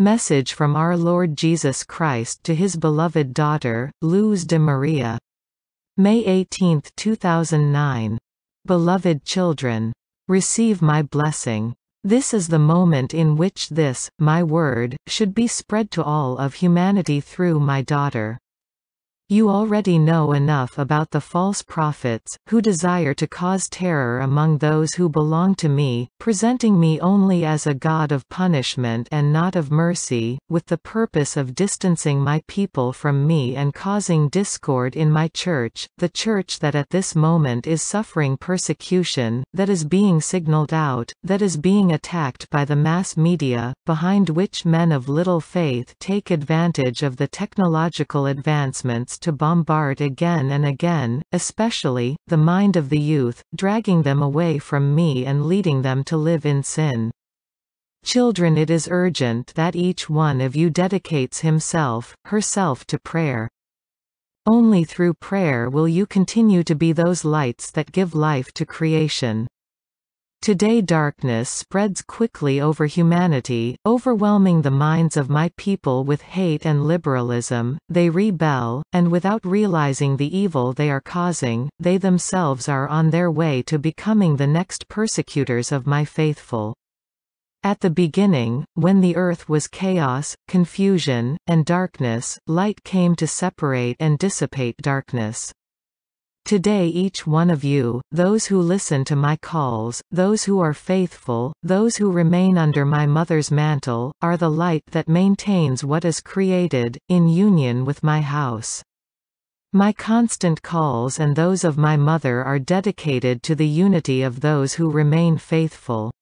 Message from Our Lord Jesus Christ to His beloved daughter, Luz de Maria. May 18, 2009. Beloved children. Receive my blessing. This is the moment in which this, my word, should be spread to all of humanity through my daughter. You already know enough about the false prophets, who desire to cause terror among those who belong to me, presenting me only as a God of punishment and not of mercy, with the purpose of distancing my people from me and causing discord in my church, the church that at this moment is suffering persecution, that is being signaled out, that is being attacked by the mass media, behind which men of little faith take advantage of the technological advancements to bombard again and again, especially, the mind of the youth, dragging them away from me and leading them to live in sin. Children it is urgent that each one of you dedicates himself, herself to prayer. Only through prayer will you continue to be those lights that give life to creation. Today darkness spreads quickly over humanity, overwhelming the minds of my people with hate and liberalism, they rebel, and without realizing the evil they are causing, they themselves are on their way to becoming the next persecutors of my faithful. At the beginning, when the earth was chaos, confusion, and darkness, light came to separate and dissipate darkness. Today each one of you, those who listen to my calls, those who are faithful, those who remain under my mother's mantle, are the light that maintains what is created, in union with my house. My constant calls and those of my mother are dedicated to the unity of those who remain faithful.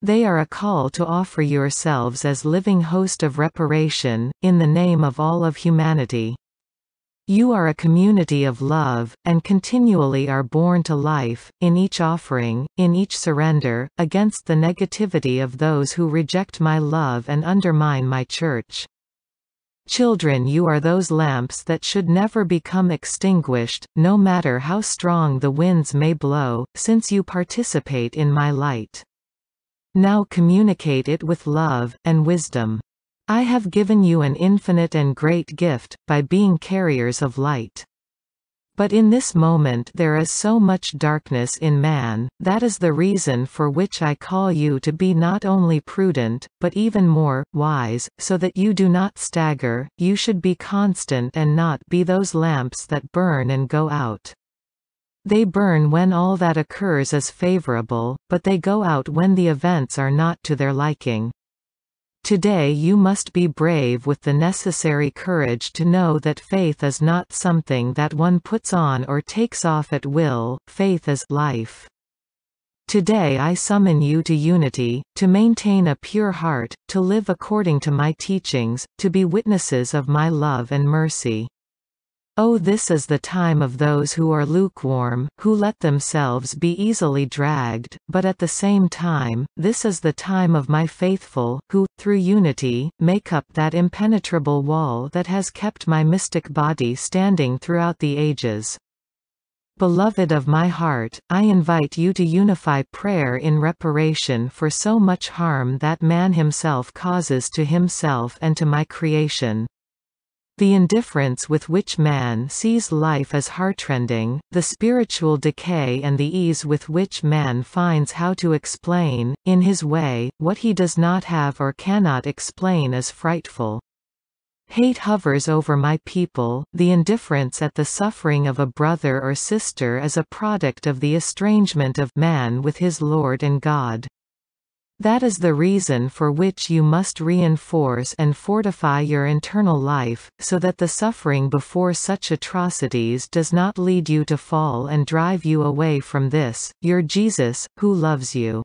They are a call to offer yourselves as living host of reparation, in the name of all of humanity. You are a community of love, and continually are born to life, in each offering, in each surrender, against the negativity of those who reject my love and undermine my church. Children you are those lamps that should never become extinguished, no matter how strong the winds may blow, since you participate in my light. Now communicate it with love, and wisdom. I have given you an infinite and great gift, by being carriers of light. But in this moment there is so much darkness in man, that is the reason for which I call you to be not only prudent, but even more, wise, so that you do not stagger, you should be constant and not be those lamps that burn and go out. They burn when all that occurs is favorable, but they go out when the events are not to their liking. Today you must be brave with the necessary courage to know that faith is not something that one puts on or takes off at will, faith is life. Today I summon you to unity, to maintain a pure heart, to live according to my teachings, to be witnesses of my love and mercy. Oh this is the time of those who are lukewarm, who let themselves be easily dragged, but at the same time, this is the time of my faithful, who, through unity, make up that impenetrable wall that has kept my mystic body standing throughout the ages. Beloved of my heart, I invite you to unify prayer in reparation for so much harm that man himself causes to himself and to my creation. The indifference with which man sees life as heartrending, the spiritual decay and the ease with which man finds how to explain, in his way, what he does not have or cannot explain is frightful. Hate hovers over my people, the indifference at the suffering of a brother or sister is a product of the estrangement of man with his Lord and God. That is the reason for which you must reinforce and fortify your internal life, so that the suffering before such atrocities does not lead you to fall and drive you away from this, your Jesus, who loves you.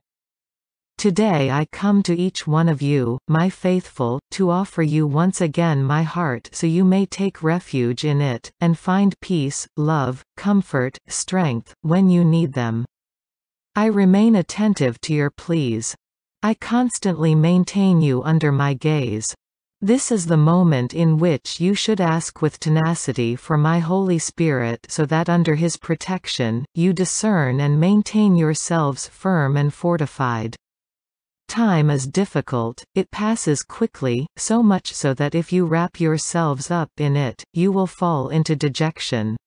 Today I come to each one of you, my faithful, to offer you once again my heart so you may take refuge in it, and find peace, love, comfort, strength, when you need them. I remain attentive to your pleas. I constantly maintain you under my gaze. This is the moment in which you should ask with tenacity for my Holy Spirit so that under his protection, you discern and maintain yourselves firm and fortified. Time is difficult, it passes quickly, so much so that if you wrap yourselves up in it, you will fall into dejection.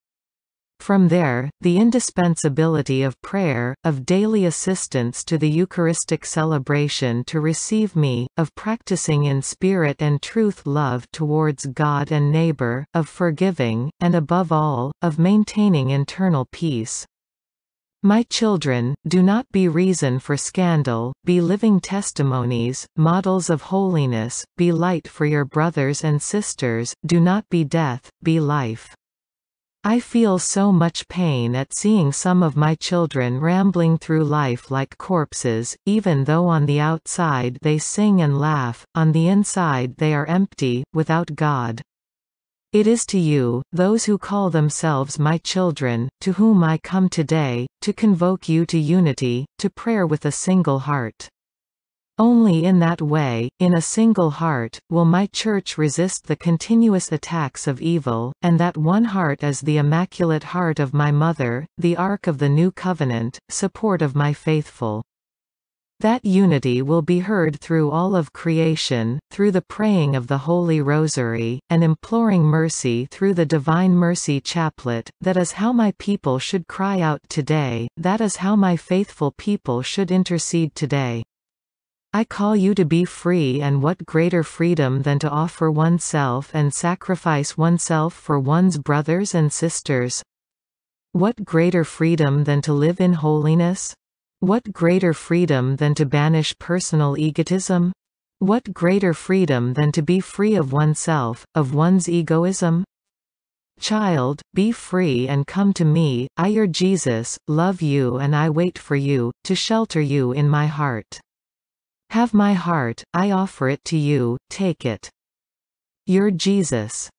From there, the indispensability of prayer, of daily assistance to the Eucharistic celebration to receive me, of practicing in spirit and truth love towards God and neighbor, of forgiving, and above all, of maintaining internal peace. My children, do not be reason for scandal, be living testimonies, models of holiness, be light for your brothers and sisters, do not be death, be life. I feel so much pain at seeing some of my children rambling through life like corpses, even though on the outside they sing and laugh, on the inside they are empty, without God. It is to you, those who call themselves my children, to whom I come today, to convoke you to unity, to prayer with a single heart. Only in that way, in a single heart, will my Church resist the continuous attacks of evil, and that one heart is the Immaculate Heart of my Mother, the Ark of the New Covenant, support of my faithful. That unity will be heard through all of creation, through the praying of the Holy Rosary, and imploring mercy through the Divine Mercy Chaplet, that is how my people should cry out today, that is how my faithful people should intercede today. I call you to be free and what greater freedom than to offer oneself and sacrifice oneself for one's brothers and sisters. What greater freedom than to live in holiness? What greater freedom than to banish personal egotism? What greater freedom than to be free of oneself, of one's egoism? Child, be free and come to me, I your Jesus, love you and I wait for you, to shelter you in my heart. Have my heart, I offer it to you, take it. Your Jesus.